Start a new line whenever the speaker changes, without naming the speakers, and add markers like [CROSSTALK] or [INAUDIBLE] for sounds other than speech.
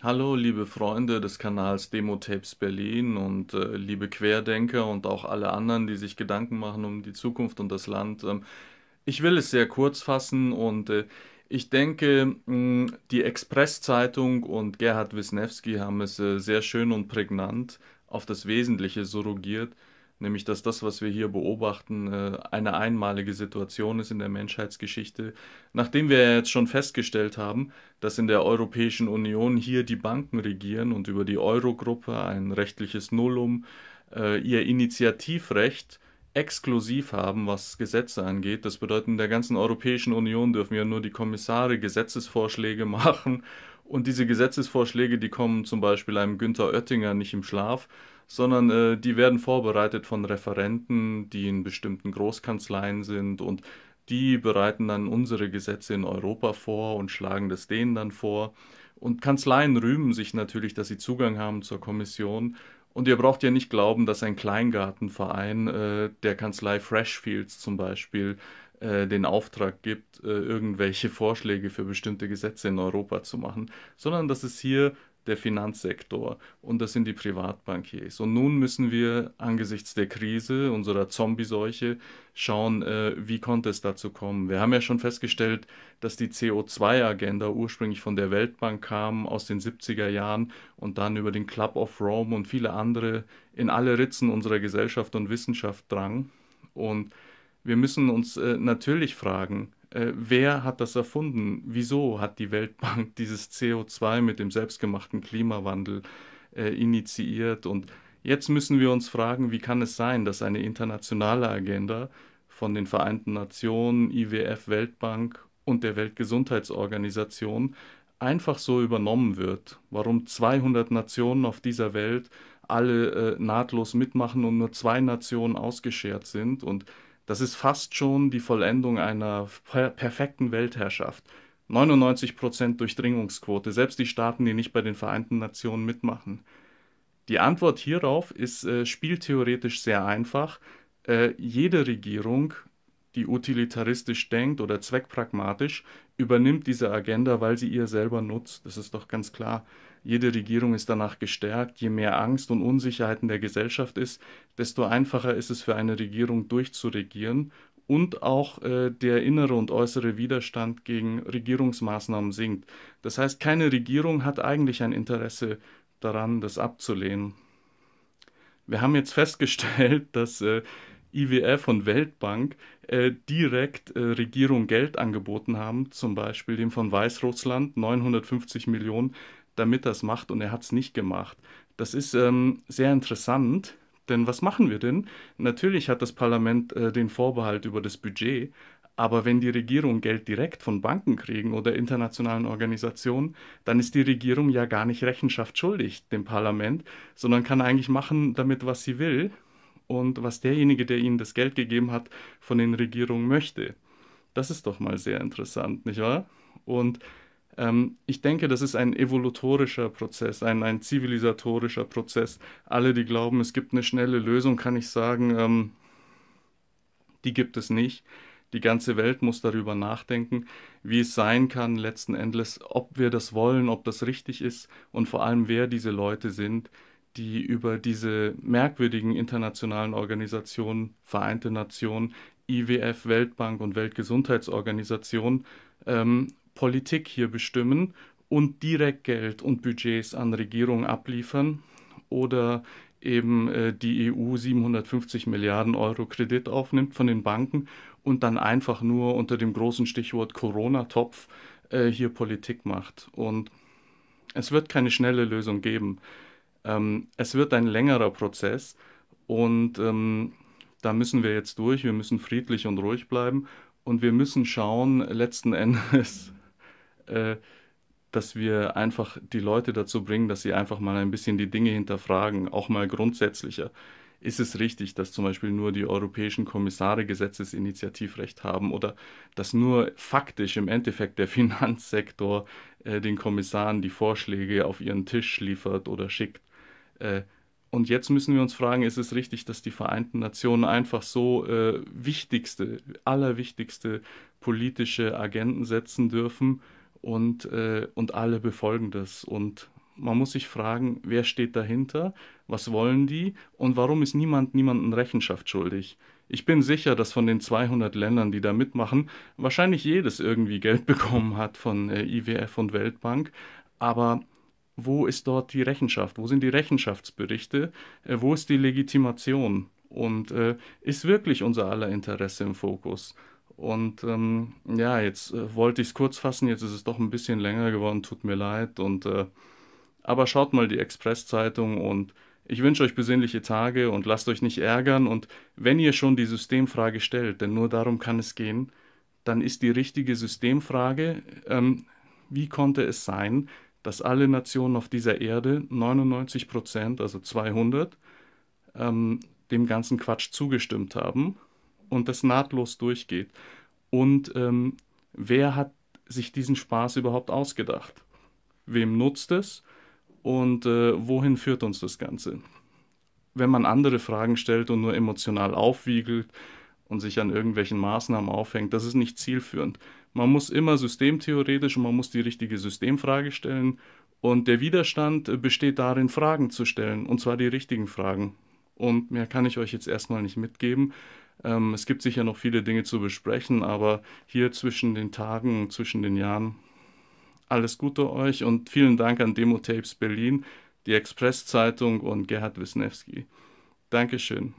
Hallo, liebe Freunde des Kanals Demo Tapes Berlin und äh, liebe Querdenker und auch alle anderen, die sich Gedanken machen um die Zukunft und das Land. Ähm, ich will es sehr kurz fassen und äh, ich denke, mh, die Expresszeitung und Gerhard Wisniewski haben es äh, sehr schön und prägnant auf das Wesentliche surrogiert. So nämlich dass das, was wir hier beobachten, äh, eine einmalige Situation ist in der Menschheitsgeschichte, nachdem wir jetzt schon festgestellt haben, dass in der Europäischen Union hier die Banken regieren und über die Eurogruppe ein rechtliches Nullum äh, ihr Initiativrecht exklusiv haben, was Gesetze angeht. Das bedeutet, in der ganzen Europäischen Union dürfen ja nur die Kommissare Gesetzesvorschläge [LAUGHS] machen und diese Gesetzesvorschläge, die kommen zum Beispiel einem Günther Oettinger nicht im Schlaf, sondern äh, die werden vorbereitet von Referenten, die in bestimmten Großkanzleien sind und die bereiten dann unsere Gesetze in Europa vor und schlagen das denen dann vor. Und Kanzleien rühmen sich natürlich, dass sie Zugang haben zur Kommission. Und ihr braucht ja nicht glauben, dass ein Kleingartenverein äh, der Kanzlei Freshfields zum Beispiel äh, den Auftrag gibt, äh, irgendwelche Vorschläge für bestimmte Gesetze in Europa zu machen, sondern dass es hier der Finanzsektor und das sind die Privatbankiers. Und nun müssen wir angesichts der Krise, unserer Zombie-Seuche, schauen, äh, wie konnte es dazu kommen. Wir haben ja schon festgestellt, dass die CO2-Agenda ursprünglich von der Weltbank kam, aus den 70er Jahren und dann über den Club of Rome und viele andere in alle Ritzen unserer Gesellschaft und Wissenschaft drang. Und wir müssen uns äh, natürlich fragen, äh, wer hat das erfunden? Wieso hat die Weltbank [LAUGHS] dieses CO2 mit dem selbstgemachten Klimawandel äh, initiiert? Und jetzt müssen wir uns fragen, wie kann es sein, dass eine internationale Agenda von den Vereinten Nationen, IWF, Weltbank und der Weltgesundheitsorganisation einfach so übernommen wird? Warum 200 Nationen auf dieser Welt alle äh, nahtlos mitmachen und nur zwei Nationen ausgeschert sind und das ist fast schon die Vollendung einer per perfekten Weltherrschaft. 99% Durchdringungsquote, selbst die Staaten, die nicht bei den Vereinten Nationen mitmachen. Die Antwort hierauf ist äh, spieltheoretisch sehr einfach. Äh, jede Regierung, die utilitaristisch denkt oder zweckpragmatisch, übernimmt diese Agenda, weil sie ihr selber nutzt. Das ist doch ganz klar. Jede Regierung ist danach gestärkt. Je mehr Angst und Unsicherheit in der Gesellschaft ist, desto einfacher ist es für eine Regierung durchzuregieren. Und auch äh, der innere und äußere Widerstand gegen Regierungsmaßnahmen sinkt. Das heißt, keine Regierung hat eigentlich ein Interesse daran, das abzulehnen. Wir haben jetzt festgestellt, [LAUGHS] dass äh, IWF und Weltbank äh, direkt äh, Regierung Geld angeboten haben, zum Beispiel dem von Weißrussland 950 Millionen, damit das macht und er hat es nicht gemacht. Das ist ähm, sehr interessant, denn was machen wir denn? Natürlich hat das Parlament äh, den Vorbehalt über das Budget, aber wenn die Regierung Geld direkt von Banken kriegen oder internationalen Organisationen, dann ist die Regierung ja gar nicht Rechenschaft schuldig dem Parlament, sondern kann eigentlich machen damit, was sie will und was derjenige, der ihnen das Geld gegeben hat, von den Regierungen möchte. Das ist doch mal sehr interessant, nicht wahr? Und ähm, ich denke, das ist ein evolutorischer Prozess, ein, ein zivilisatorischer Prozess. Alle, die glauben, es gibt eine schnelle Lösung, kann ich sagen, ähm, die gibt es nicht. Die ganze Welt muss darüber nachdenken, wie es sein kann, letzten Endes, ob wir das wollen, ob das richtig ist und vor allem, wer diese Leute sind, die über diese merkwürdigen internationalen Organisationen, Vereinte Nationen, IWF, Weltbank und Weltgesundheitsorganisation, ähm, Politik hier bestimmen und direkt Geld und Budgets an Regierungen abliefern oder eben äh, die EU 750 Milliarden Euro Kredit aufnimmt von den Banken und dann einfach nur unter dem großen Stichwort Corona-Topf äh, hier Politik macht. Und es wird keine schnelle Lösung geben. Ähm, es wird ein längerer Prozess und ähm, da müssen wir jetzt durch. Wir müssen friedlich und ruhig bleiben und wir müssen schauen, letzten [LAUGHS] Endes, äh, dass wir einfach die Leute dazu bringen, dass sie einfach mal ein bisschen die Dinge hinterfragen, auch mal grundsätzlicher. Ist es richtig, dass zum Beispiel nur die europäischen Kommissare Gesetzesinitiativrecht haben oder dass nur faktisch im Endeffekt der [LAUGHS] Finanzsektor äh, den Kommissaren die Vorschläge auf ihren Tisch liefert oder schickt? Äh, und jetzt müssen wir uns fragen, ist es richtig, dass die Vereinten Nationen einfach so äh, wichtigste, allerwichtigste politische Agenten setzen dürfen und, äh, und alle befolgen das. Und man muss sich fragen, wer steht dahinter, was wollen die und warum ist niemand niemanden Rechenschaft schuldig? Ich bin sicher, dass von den 200 Ländern, die da mitmachen, wahrscheinlich jedes irgendwie Geld [LAUGHS] bekommen hat von äh, IWF und Weltbank. Aber wo ist dort die Rechenschaft, wo sind die Rechenschaftsberichte, äh, wo ist die Legitimation und äh, ist wirklich unser aller Interesse im Fokus. Und ähm, ja, jetzt äh, wollte ich es kurz fassen, jetzt ist es doch ein bisschen länger geworden, tut mir leid. Und äh, aber schaut mal die Expresszeitung und ich wünsche euch besinnliche Tage und lasst euch nicht ärgern. Und wenn ihr schon die Systemfrage stellt, denn nur darum kann es gehen, dann ist die richtige Systemfrage, ähm, wie konnte es sein, dass alle Nationen auf dieser Erde, 99 Prozent, also 200, ähm, dem ganzen Quatsch zugestimmt haben und das nahtlos durchgeht. Und ähm, wer hat sich diesen Spaß überhaupt ausgedacht? Wem nutzt es? Und äh, wohin führt uns das Ganze? Wenn man andere Fragen stellt und nur emotional aufwiegelt, und sich an irgendwelchen Maßnahmen aufhängt, das ist nicht zielführend. Man muss immer systemtheoretisch und man muss die richtige Systemfrage stellen. Und der Widerstand besteht darin, Fragen zu stellen, und zwar die richtigen Fragen. Und mehr kann ich euch jetzt erstmal nicht mitgeben. Ähm, es gibt sicher noch viele Dinge zu besprechen, aber hier zwischen den Tagen, zwischen den Jahren, alles Gute euch und vielen Dank an Demotapes Berlin, die Express-Zeitung und Gerhard Wisniewski. Dankeschön.